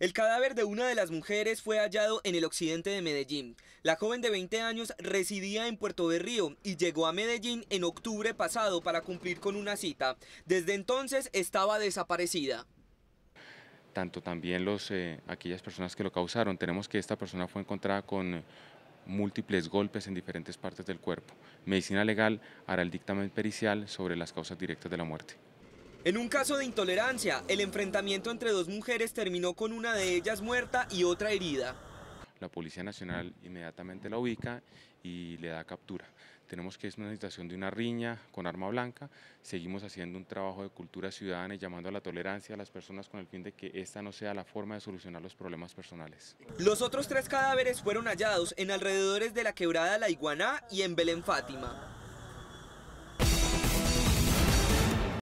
El cadáver de una de las mujeres fue hallado en el occidente de Medellín. La joven de 20 años residía en Puerto Berrío y llegó a Medellín en octubre pasado para cumplir con una cita. Desde entonces estaba desaparecida. Tanto también los, eh, aquellas personas que lo causaron. Tenemos que esta persona fue encontrada con múltiples golpes en diferentes partes del cuerpo. Medicina legal hará el dictamen pericial sobre las causas directas de la muerte. En un caso de intolerancia, el enfrentamiento entre dos mujeres terminó con una de ellas muerta y otra herida. La Policía Nacional inmediatamente la ubica y le da captura. Tenemos que es una situación de una riña con arma blanca. Seguimos haciendo un trabajo de cultura ciudadana y llamando a la tolerancia a las personas con el fin de que esta no sea la forma de solucionar los problemas personales. Los otros tres cadáveres fueron hallados en alrededores de la quebrada La Iguaná y en Belén Fátima.